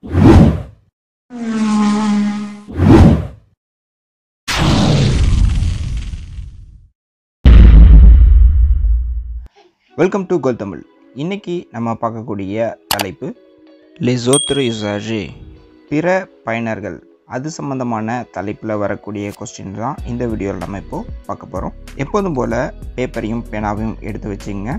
Welcome to கோல் தமிழ் இன்றைக்கி நம்ம பார்க்கக்கூடிய தலைப்பு லிசோத்ரிசாஜி பிற பயனர்கள் அது சம்மந்தமான தலைப்பில் வரக்கூடிய கொஸ்டின் தான் இந்த வீடியோவில் நம்ம இப்போது பார்க்க போகிறோம் எப்போதும் போல் பேப்பரையும் பேனாவையும் எடுத்து வச்சுங்க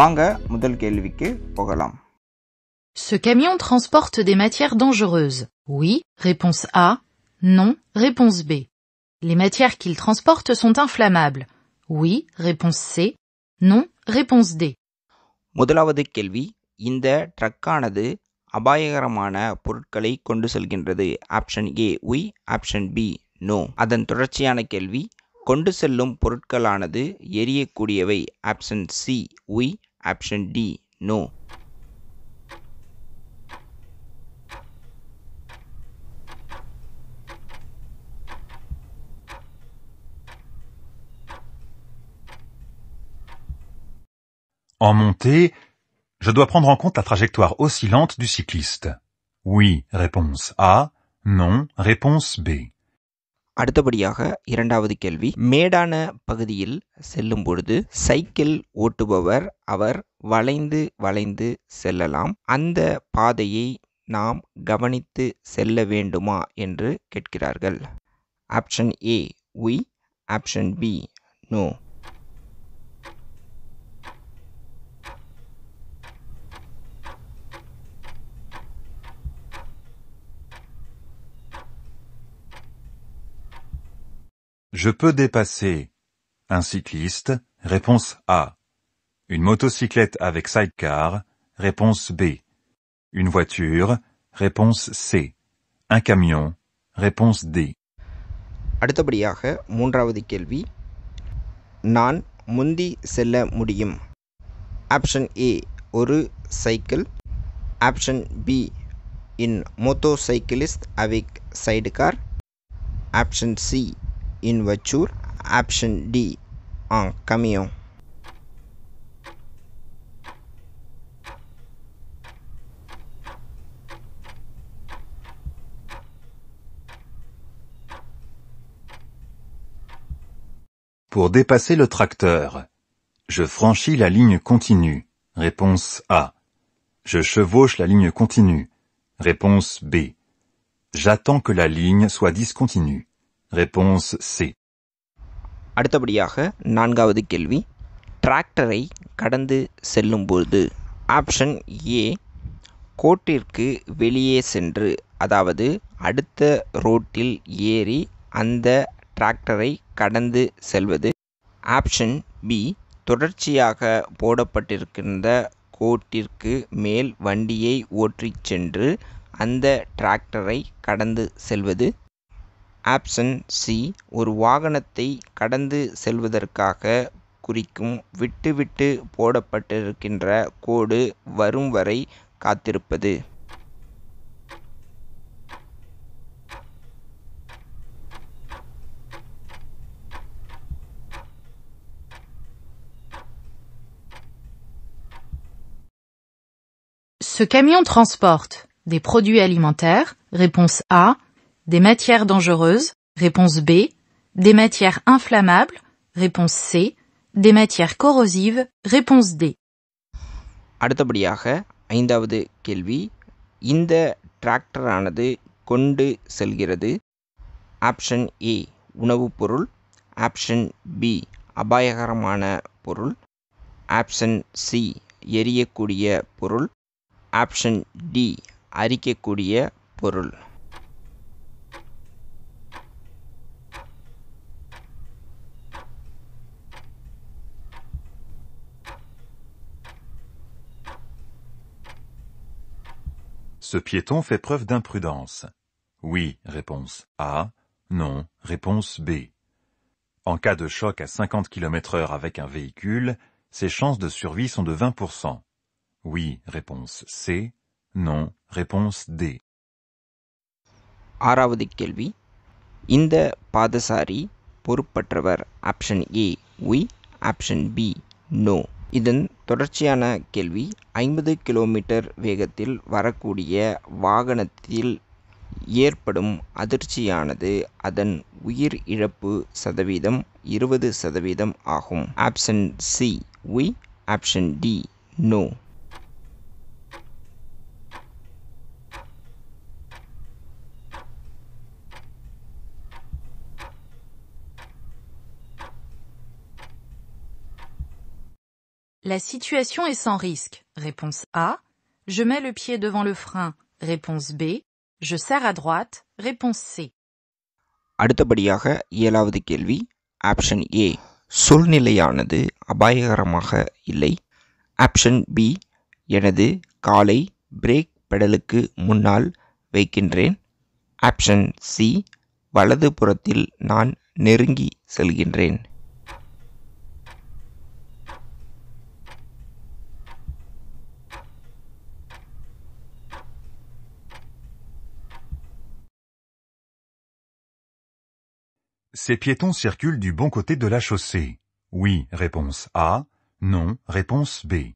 வாங்க முதல் கேள்விக்கு போகலாம் Ce camion transporte des matières dangereuses. Oui, réponse A. Non, réponse B. Les matières qu'il transporte sont inflammables. Oui, réponse C. Non, réponse D. முதலாவது கேள்வி இந்த ட்ரக்கானது அபாயகரமான பொருட்களை கொண்டு செல்கின்றது ஆப்ஷன் ஏ உய் ஆப்ஷன் பி நோ அதன் தொடர்ச்சியான கேள்வி கொண்டு செல்லும் பொருட்களானது எரியக்கூடியவை option C oui option D no En montée, je dois prendre en compte la trajectoire oscillante du cycliste. Oui, réponse A. Non, réponse B. அடுத்தபடியாக இரண்டாவது கேள்வி மேடான பகுதியில் செல்லும் பொழுது சைக்கிள் ஓட்டுபவர் அவர் வளைந்து வளைந்து செல்லலாம் அந்த பாதையை நாம் கவனித்து செல்ல வேண்டுமா என்று கேட்கிறார்கள் ஆப்ஷன் ஏ உய் option B no Je peux dépasser. Un cycliste, réponse A. Une motocyclette avec sidecar, réponse B. Une voiture, réponse C. Un camion, réponse D. அடுத்தபடியாக மூன்றாவது கேள்வி நான் முந்தி செல்ல முடியும் ஆப்ஷன் ஏ ஒரு cycle option B in motorcyclist அவிக் sidecar In voiture. Option D, camion. Pour dépasser le tracteur. Je franchis la ligne continue. Réponse A. Je chevauche la ligne continue. Réponse B. J'attends que la ligne soit discontinue. Réponse C. அடுத்தபடியாக நான்காவது கேள்வி டிராக்டரை கடந்து செல்லும்போது option A கோட்டிற்கு வெளியே சென்று அதாவது அடுத்த ரோட்டில் ஏறி அந்த டிராக்டரை கடந்து செல்வது ஆப்ஷன் பி தொடர்ச்சியாக போடப்பட்டிருக்கின்ற கோட்டிற்கு மேல் வண்டியை ஓற்றிச் சென்று அந்த டிராக்டரை கடந்து செல்வது ஆப்ஷன் சி ஒரு வாகனத்தை கடந்து செல்வதற்காக குறிக்கும் விட்டுவிட்டு போடப்பட்டிருக்கின்ற கோடு வரும் வரை காத்திருப்பது Ce camion transporte des produits alimentaires. Réponse A. Des matières dangereuses, réponse B. Des matières inflammables, réponse C. Des matières corrosives, réponse D. அடுத்தபடியாக ஐந்தாவது கேள்வி இந்த டிராக்டரானது கொண்டு செல்கிறது ஆப்ஷன் ஏ உணவுப் பொருள் ஆப்ஷன் purul, அபாயகரமான பொருள் ஆப்ஷன் சி எரியக்கூடிய பொருள் ஆப்ஷன் arike அரிக்கக்கூடிய பொருள் Ce piéton fait preuve d'imprudence. Oui, réponse A. Non, réponse B. En cas de choc à 50 km heure avec un véhicule, ses chances de survie sont de 20%. Oui, réponse C. Non, réponse D. ஆறாவது இதன் தொடர்ச்சியான கேள்வி ஐம்பது kilometre வேகத்தில் வரக்கூடிய வாகனத்தில் ஏற்படும் அதிர்ச்சியானது அதன் உயிர் இழப்பு சதவீதம் இருபது சதவீதம் ஆகும் ஆப்ஷன் சி உய் option D no La situation est sans risque. Réponse A. Je mets le pied devant le frein. Réponse B. Je serre à droite. Réponse C. அடுத்தபடியாக ஏழாவது கேள்வி ஆப்ஷன் ஏ சூழ்நிலையானது அபாயகரமாக இல்லை ஆப்ஷன் பி எனது காலை பிரேக் பெடலுக்கு முன்னால் வைக்கின்றேன் option C வலதுபுறத்தில் நான் நெருங்கி செல்கின்றேன் Ces piétons circulent du bon côté de la chaussée. Oui, réponse A. Non, réponse B.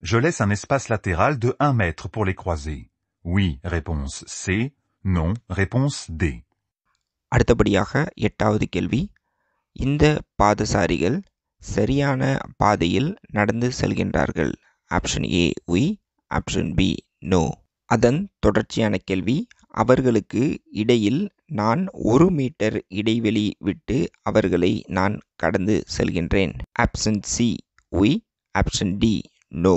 Je laisse un espace latéral de 1 mètre pour les croiser. Oui, réponse C. Non, réponse D. அடுத்தபடியாக எட்டாவது கேள்வி இந்த பாதசாரிகள் சரியான பாதையில் நடந்து செல்கின்றார்கள் option A உய் option B no அதன் தொடர்ச்சியான கேள்வி அவர்களுக்கு இடையில் நான் ஒரு மீட்டர் இடைவெளி விட்டு அவர்களை நான் கடந்து செல்கின்றேன் ஆப்ஷன் சி உய் option D no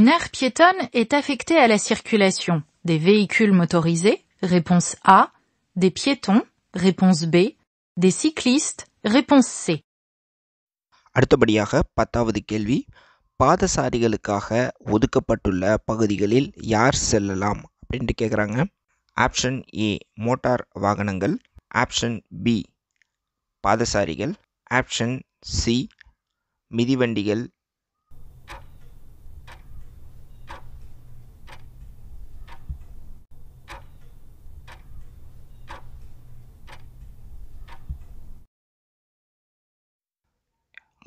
Une aire piétonne est affectée à la circulation des véhicules motorisés, réponse A, des piétons, réponse B, des cyclistes, réponse C. அடுத்தபடியாக பத்தாவது கேள்வி பாதசாரிகளுக்காக ஒதுக்கப்பட்டுள்ள பகுதிகளில் யார் செல்லலாம் அப்படின்ட்டு கேட்குறாங்க ஆப்ஷன் ஏ மோட்டார் வாகனங்கள் ஆப்ஷன் பி பாதசாரிகள் ஆப்ஷன் சி மிதிவண்டிகள்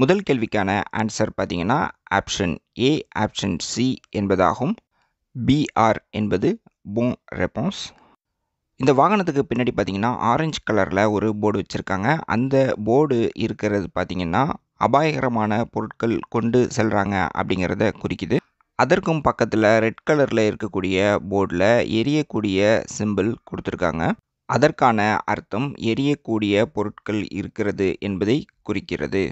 முதல் கேள்விக்கான ஆன்சர் பார்த்தீங்கன்னா ஆப்ஷன் ஏ ஆப்ஷன் சி என்பதாகும் பிஆர் என்பது பூ ரெப்பான்ஸ் இந்த வாகனத்துக்கு பின்னாடி பார்த்தீங்கன்னா ஆரஞ்சு கலரில் ஒரு போர்டு வச்சுருக்காங்க அந்த போர்டு இருக்கிறது பார்த்தீங்கன்னா அபாயகரமான பொருட்கள் கொண்டு செல்கிறாங்க அப்படிங்கிறத குறிக்குது அதற்கும் பக்கத்தில் ரெட் கலரில் இருக்கக்கூடிய போர்டில் எரியக்கூடிய சிம்பிள் கொடுத்துருக்காங்க அதற்கான அர்த்தம் எரியக்கூடிய பொருட்கள் இருக்கிறது என்பதை குறிக்கிறது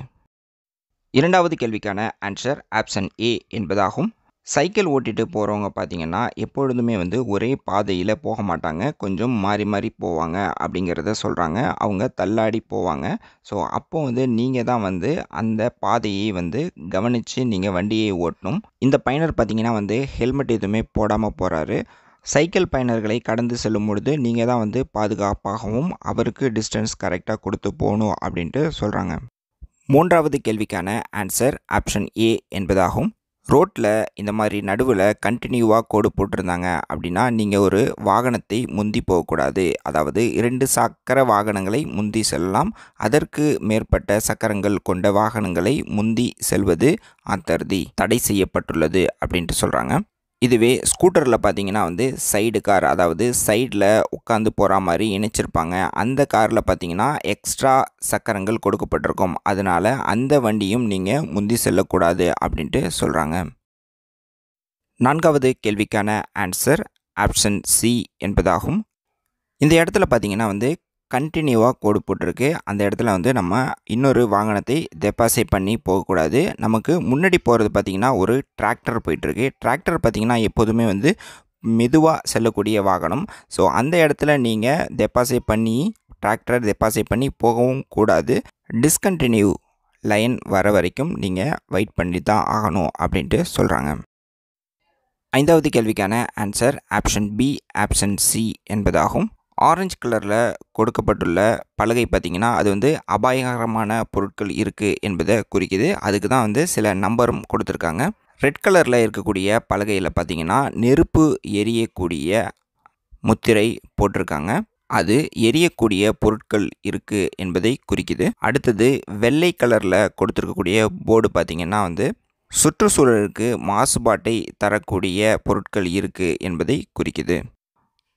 இரண்டாவது கேள்விக்கான ஆன்சர் ஆப்ஷன் ஏ என்பதாகும் சைக்கிள் ஓட்டிகிட்டு போகிறவங்க பார்த்திங்கன்னா எப்பொழுதுமே வந்து ஒரே பாதையில் போக மாட்டாங்க கொஞ்சம் மாறி மாறி போவாங்க அப்படிங்கிறத சொல்கிறாங்க அவங்க தள்ளாடி போவாங்க ஸோ அப்போது வந்து நீங்கள் தான் வந்து அந்த பாதையை வந்து கவனித்து நீங்கள் வண்டியை ஓட்டணும் இந்த பயனர் பார்த்திங்கன்னா வந்து ஹெல்மெட் எதுவுமே போடாமல் போகிறாரு சைக்கிள் பயணர்களை கடந்து செல்லும் பொழுது நீங்கள் தான் வந்து பாதுகாப்பாகவும் அவருக்கு டிஸ்டன்ஸ் கரெக்டாக கொடுத்து போகணும் அப்படின்ட்டு சொல்கிறாங்க மூன்றாவது கேள்விக்கான ஆன்சர் ஆப்ஷன் ஏ என்பதாகும் ரோட்டில் இந்த மாதிரி நடுவில் கண்டினியூவாக கோடு போட்டிருந்தாங்க அப்படின்னா நீங்கள் ஒரு வாகனத்தை முந்தி போகக்கூடாது அதாவது இரண்டு சக்கர வாகனங்களை முந்தி செல்லலாம் அதற்கு மேற்பட்ட சக்கரங்கள் கொண்ட வாகனங்களை முந்தி செல்வது அத்தருதி தடை செய்யப்பட்டுள்ளது அப்படின்ட்டு சொல்கிறாங்க இதுவே ஸ்கூட்டரில் பார்த்தீங்கன்னா வந்து சைடு கார் அதாவது சைடில் உட்காந்து போகிற மாதிரி இணைச்சிருப்பாங்க அந்த காரில் பார்த்தீங்கன்னா எக்ஸ்ட்ரா சக்கரங்கள் கொடுக்கப்பட்டிருக்கும் அதனால் அந்த வண்டியும் நீங்கள் முந்தி செல்லக்கூடாது அப்படின்ட்டு சொல்கிறாங்க நான்காவது கேள்விக்கான ஆன்சர் ஆப்ஷன் சி என்பதாகும் இந்த இடத்துல பார்த்தீங்கன்னா வந்து கண்டினியூவாக கோடு போட்டிருக்கு அந்த இடத்துல வந்து நம்ம இன்னொரு வாகனத்தை டெபாசிட் பண்ணி போகக்கூடாது நமக்கு முன்னாடி போகிறது பார்த்திங்கன்னா ஒரு டிராக்டர் போயிட்டுருக்கு டிராக்டர் பார்த்திங்கன்னா எப்போதுமே வந்து மெதுவாக செல்லக்கூடிய வாகனம் ஸோ அந்த இடத்துல நீங்கள் டெபாசிட் பண்ணி டிராக்டர் டெபாசிட் பண்ணி போகவும் கூடாது டிஸ்கண்டினியூ லைன் வர வரைக்கும் நீங்கள் வெயிட் பண்ணி தான் ஆகணும் அப்படின்ட்டு சொல்கிறாங்க ஐந்தாவது கேள்விக்கான answer option B option C என்பதாகும் ஆரஞ்சு கலரில் கொடுக்கப்பட்டுள்ள பலகை பார்த்திங்கன்னா அது வந்து அபாயகரமான பொருட்கள் இருக்குது என்பதை குறிக்குது அதுக்கு தான் வந்து சில நம்பரும் கொடுத்துருக்காங்க ரெட் கலரில் இருக்கக்கூடிய பலகையில் பார்த்திங்கன்னா நெருப்பு எரியக்கூடிய முத்திரை போட்டிருக்காங்க அது எரியக்கூடிய பொருட்கள் இருக்குது என்பதை குறிக்குது அடுத்தது வெள்ளை கலரில் கொடுத்துருக்கக்கூடிய போர்டு பார்த்திங்கன்னா வந்து சுற்றுச்சூழலுக்கு மாசுபாட்டை தரக்கூடிய பொருட்கள் இருக்குது என்பதை குறிக்குது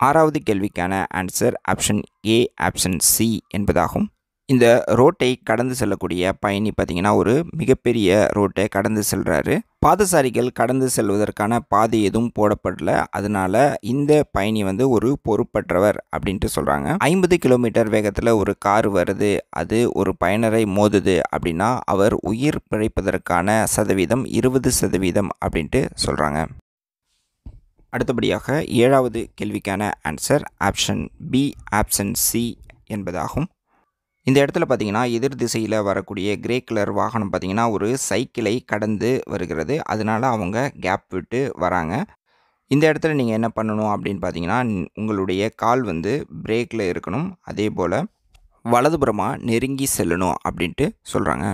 ஆறாவது கேள்விக்கான answer option A option C என்பதாகும் இந்த ரோட்டை கடந்து செல்லக்கூடிய பயணி பார்த்திங்கன்னா ஒரு மிகப்பெரிய ரோட்டை கடந்து செல்கிறாரு பாதசாரிகள் கடந்து செல்வதற்கான பாதை எதுவும் போடப்படல அதனால இந்த பயணி வந்து ஒரு பொறுப்பற்றவர் அப்படின்ட்டு சொல்கிறாங்க ஐம்பது கிலோமீட்டர் வேகத்தில் ஒரு கார் வருது அது ஒரு பயணரை மோதுது அப்படின்னா அவர் உயிர் பிழைப்பதற்கான சதவீதம் இருபது சதவீதம் அப்படின்ட்டு சொல்கிறாங்க அடுத்தபடியாக ஏழாவது கேள்விக்கான answer option B option C என்பதாகும் இந்த இடத்துல பார்த்திங்கன்னா எதிர் திசையில் வரக்கூடிய கிரே கலர் வாகனம் பார்த்திங்கன்னா ஒரு சைக்கிளை கடந்து வருகிறது அதனால் அவங்க கேப் விட்டு வராங்க இந்த இடத்துல நீங்கள் என்ன பண்ணணும் அப்படின்னு பார்த்தீங்கன்னா உங்களுடைய கால் வந்து பிரேக்கில் இருக்கணும் அதே போல் வலதுபுறமாக நெருங்கி செல்லணும் அப்படின்ட்டு சொல்கிறாங்க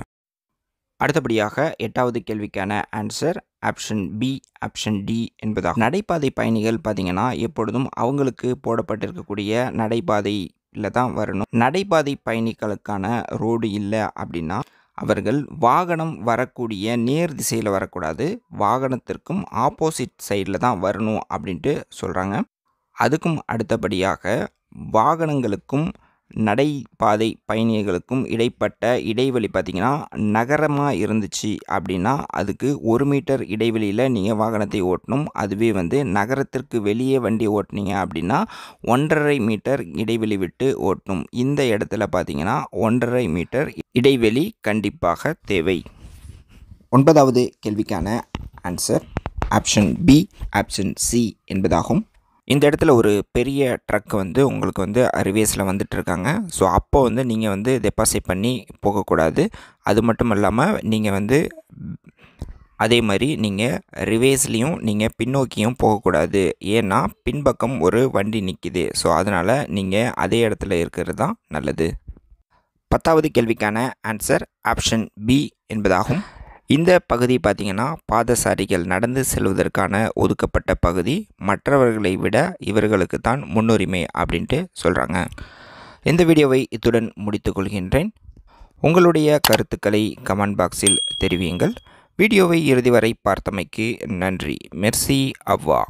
அடுத்தபடியாக எட்டாவது கேள்விக்கான answer option B option D என்பதாகும் நடைபாதை பயணிகள் பார்த்தீங்கன்னா எப்பொழுதும் அவங்களுக்கு போடப்பட்டிருக்கக்கூடிய நடைபாதையில் தான் வரணும் நடைபாதை பயணிகளுக்கான ரோடு இல்லை அப்படின்னா அவர்கள் வாகனம் வரக்கூடிய நேர் திசையில் வரக்கூடாது வாகனத்திற்கும் ஆப்போசிட் சைடில் தான் வரணும் அப்படின்ட்டு சொல்கிறாங்க அதுக்கும் அடுத்தபடியாக வாகனங்களுக்கும் நடைபாதை பயணிகளுக்கும் இடைப்பட்ட இடைவெளி பார்த்திங்கன்னா நகரமாக இருந்துச்சு அப்படின்னா அதுக்கு ஒரு மீட்டர் இடைவெளியில் நீங்கள் வாகனத்தை ஓட்டணும் அதுவே வந்து நகரத்திற்கு வெளியே வண்டி ஓட்டினீங்க அப்படின்னா ஒன்றரை மீட்டர் இடைவெளி விட்டு ஓட்டணும் இந்த இடத்துல பார்த்திங்கன்னா ஒன்றரை மீட்டர் இடைவெளி கண்டிப்பாக தேவை ஒன்பதாவது கேள்விக்கான answer option B option C என்பதாகும் இந்த இடத்துல ஒரு பெரிய ட்ரக் வந்து உங்களுக்கு வந்து ரிவேஸில் வந்துட்டுருக்காங்க ஸோ அப்போ வந்து நீங்கள் வந்து டெபாசிட் பண்ணி போகக்கூடாது அது மட்டும் இல்லாமல் நீங்கள் வந்து அதே மாதிரி நீங்கள் ரிவேஸ்லேயும் நீங்கள் பின்னோக்கியும் போகக்கூடாது ஏன்னா பின்பக்கம் ஒரு வண்டி நிற்கிது ஸோ அதனால் நீங்கள் அதே இடத்துல இருக்கிறது தான் நல்லது பத்தாவது கேள்விக்கான ஆன்சர் ஆப்ஷன் பி என்பதாகும் இந்த பகுதி பார்த்திங்கன்னா பாதசாரிகள் நடந்து செல்வதற்கான ஒதுக்கப்பட்ட பகுதி மற்றவர்களை விட இவர்களுக்கு தான் முன்னுரிமை அப்படின்ட்டு சொல்கிறாங்க இந்த வீடியோவை இத்துடன் முடித்துக்கொள்கின்றேன் உங்களுடைய கருத்துக்களை கமெண்ட் பாக்ஸில் தெரிவியுங்கள் வீடியோவை இறுதி வரை பார்த்தமைக்கு நன்றி மெர்சி அவ்வா